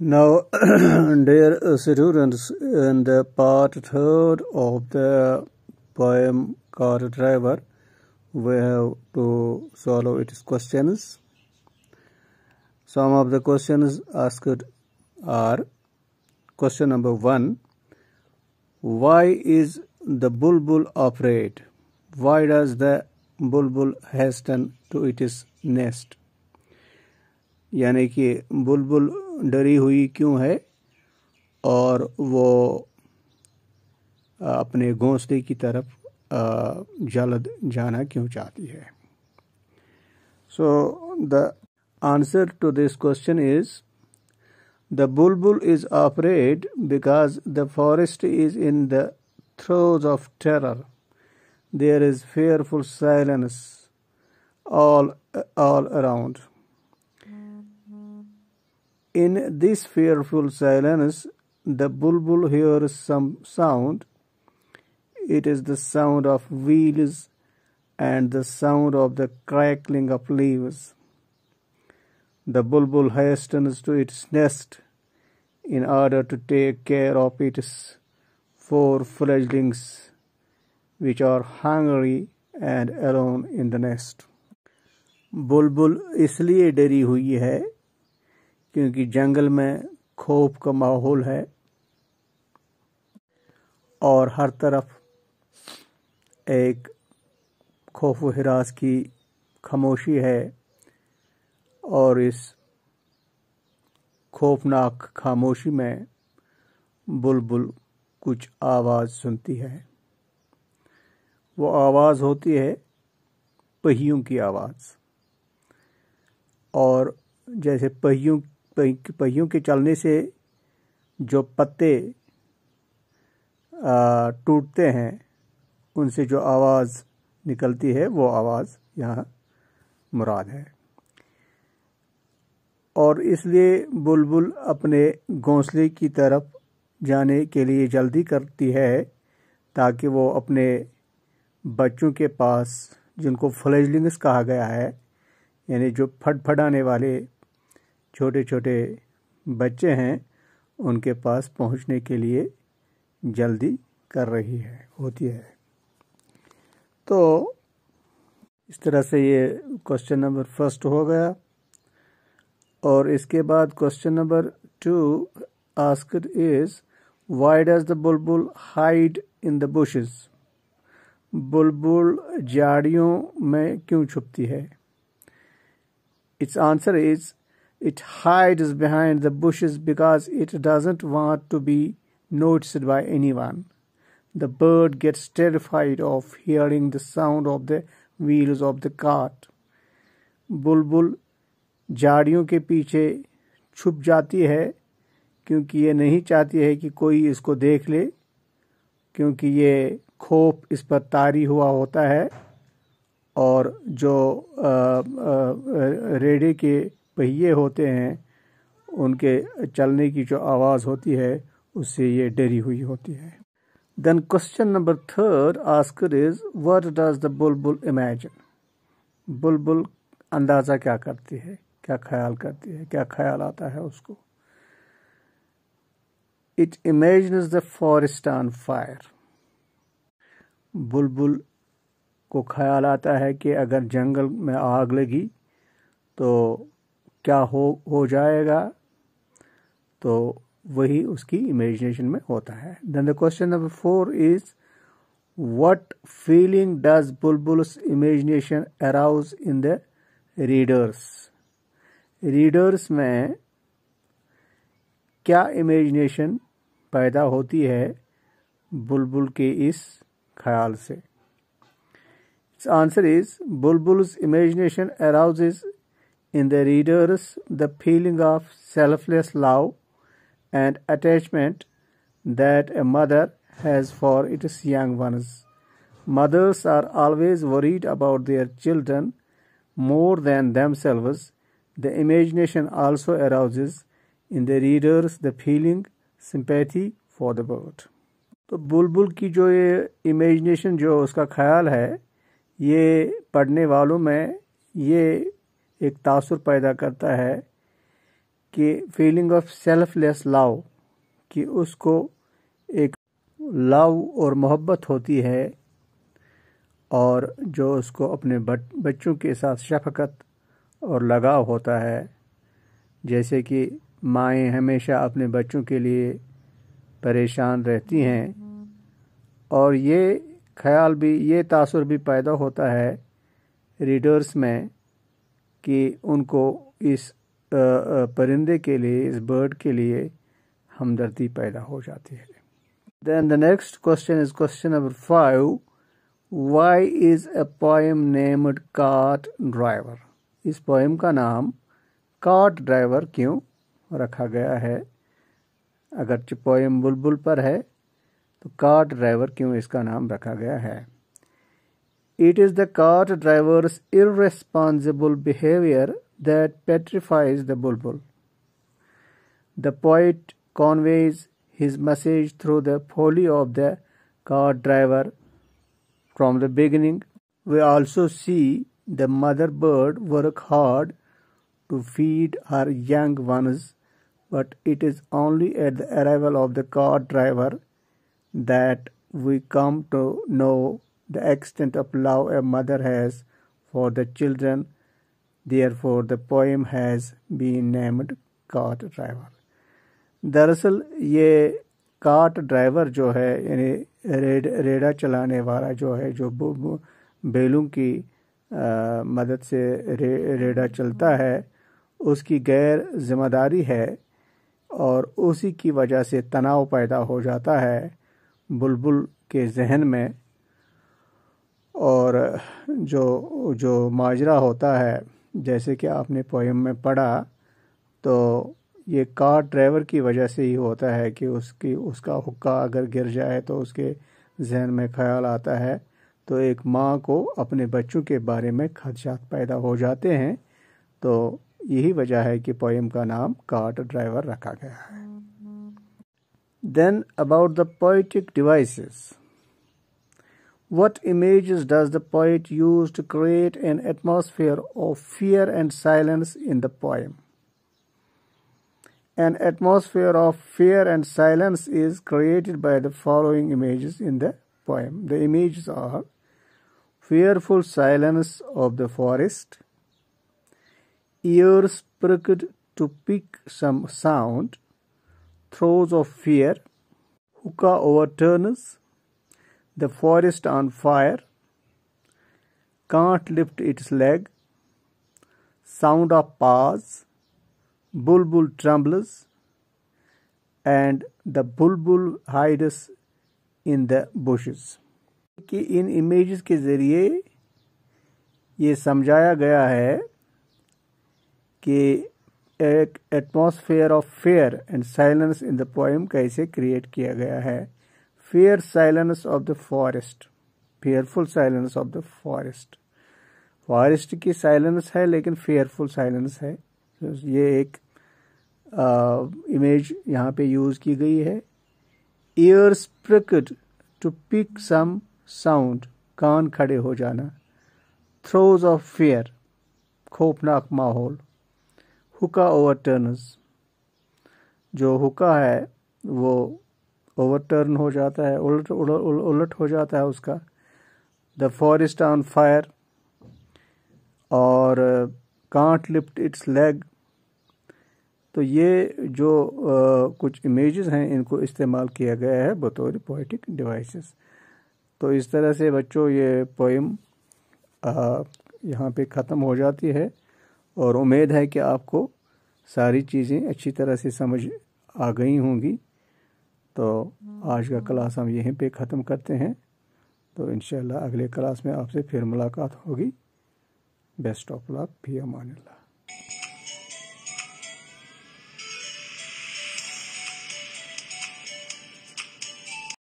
Now, dear students, in the part third of the poem Car Driver, we have to solve its questions. Some of the questions asked are question number one Why is the bulbul afraid? Why does the bulbul hasten to its nest? यानी कि बुलबुल डरी हुई क्यों है और वो अपने घोंसले की तरफ जल्द जाना क्यों चाहती है so the answer to this question is the bulbul is afraid because the forest is in the throes of terror there is fearful silence all all around In this fearful silence, the bulbul hears some sound. It is the sound of wheels and the sound of the crackling of leaves. The bulbul hastens to its nest in order to take care of its four fledglings, which are hungry and alone in the nest. बुलबुल इसलिए डरी हुई है क्योंकि जंगल में खौफ का माहौल है और हर तरफ एक खौफ हिरास की खामोशी है और इस खौफनाक खामोशी में बुलबुल कुछ आवाज़ सुनती है वो आवाज़ होती है पहियों की आवाज़ और जैसे पहियों पहियों के चलने से जो पत्ते टूटते हैं उनसे जो आवाज़ निकलती है वो आवाज़ यहाँ मुराद है और इसलिए बुलबुल अपने घोंसले की तरफ जाने के लिए जल्दी करती है ताकि वो अपने बच्चों के पास जिनको फ्लेजलिंग्स कहा गया है यानी जो फटाने वाले छोटे छोटे बच्चे हैं उनके पास पहुंचने के लिए जल्दी कर रही है होती है तो इस तरह से ये क्वेश्चन नंबर फर्स्ट हो गया और इसके बाद question number two asked is why does the bulbul hide in the bushes bulbul झाड़ियों में क्यों छुपती है its answer is It hides behind the bushes because it doesn't want to be noticed by anyone. The bird gets terrified of hearing the sound of the wheels of the cart. बुलबुल झाड़ियों के पीछे छुप जाती है क्योंकि ये नहीं चाहती है कि कोई इसको देख ले क्योंकि ये खोप इस पर तारी हुआ होता है और जो रेडे के पहिए होते हैं उनके चलने की जो आवाज़ होती है उससे ये डरी हुई होती है then question number third asked is what does the bulbul imagine bulbul अंदाज़ा क्या करती है क्या ख्याल करती है क्या ख्याल आता है उसको it is the forest on fire bulbul को ख्याल आता है कि अगर जंगल में आग लगी तो क्या हो हो जाएगा तो वही उसकी इमेजिनेशन में होता है then the question number four is what feeling does bulbul's imagination arouse in the readers readers में क्या इमेजिनेशन पैदा होती है बुलबुल के इस ख्याल से answer is bulbul's imagination is in the readers the feeling of selfless love and attachment that a mother has for its young ones. Mothers are always worried about their children more than themselves. The imagination also arouses in the readers the feeling sympathy for the bird. तो बुलबुल की जो ये imagination जो उसका ख्याल है ये पढ़ने वालों में ये एक तासुर पैदा करता है कि फीलिंग ऑफ सेल्फलेस लव कि उसको एक लव और मोहब्बत होती है और जो उसको अपने बच्चों के साथ शफकत और लगाव होता है जैसे कि माएँ हमेशा अपने बच्चों के लिए परेशान रहती हैं और ये ख्याल भी ये तासुर भी पैदा होता है रीडर्स में कि उनको इस परिंदे के लिए इस बर्ड के लिए हमदर्दी पैदा हो जाती है then the next question is question number five why is a poem named cart driver इस पोएम का नाम कार्ट ड्राइवर क्यों रखा गया है अगर पोएम बुलबुल पर है तो कार्ट ड्राइवर क्यों इसका नाम रखा गया है It is the cart driver's irresponsible behavior that petrifies the bulbul. The poet conveys his message through the folly of the cart driver. From the beginning, we also see the mother bird work hard to feed her young ones, but it is only at the arrival of the cart driver that we come to know the extent of love a mother has for the children. Therefore, the poem has been named cart driver दरअसल ये cart driver जो है यानी red रेडा चलाने वाला जो है जो बेलों की आ, मदद से रे, रेडा चलता है उसकी गैर जिम्मेदारी है और उसी की वजह से तनाव पैदा हो जाता है बुलबुल के जहन में और जो जो माजरा होता है जैसे कि आपने पोएम में पढ़ा तो ये कार ड्राइवर की वजह से ही होता है कि उसकी उसका हुक्का अगर गिर जाए तो उसके जहन में ख्याल आता है तो एक माँ को अपने बच्चों के बारे में खदशात पैदा हो जाते हैं तो यही वजह है कि पोइम का नाम कार ड्राइवर रखा गया है then about the poetic devices What images does the poet use to create an atmosphere of fear and silence in the poem? An atmosphere of fear and silence is created by the following images in the poem. The images are fearful silence of the forest, ears pricked to pick some sound, throes of fear, hookah overturners, the forest on fire, can't lift its leg, sound of paws, bulbul trembles, and the bulbul hides in the bushes. कि इन images के ज़रिए ये समझाया गया है कि एक atmosphere of fear and silence in the poem कैसे क्रिएट किया गया है fear silence of the forest fearful silence of the forest forest की साइलेंस है लेकिन फेयरफुल साइलेंस है ये एक इमेज uh, यहाँ पे यूज की गई है ears pricked to pick some sound कान खड़े हो जाना थ्रोज ऑफ फेयर खोफनाक माहौल हुका ओवर टर्नस जो हुका है वो ओवरटर्न हो जाता है उलट उलट हो जाता है उसका द फॉरेस्ट ऑन फायर और कांट लिफ्ट इट्स लेग तो ये जो आ, uh, कुछ इमेजेस हैं इनको इस्तेमाल किया गया है बतौर पोइटिक डिवाइसेस तो इस तरह से बच्चों ये पोइम uh, यहाँ पे ख़त्म हो जाती है और उम्मीद है कि आपको सारी चीज़ें अच्छी तरह से समझ आ गई होंगी तो हम्म, आज का हम्म। क्लास हम यहीं पे ख़त्म करते हैं तो इन अगले क्लास में आपसे फिर मुलाकात होगी बेस्ट ऑफ लक फी अमान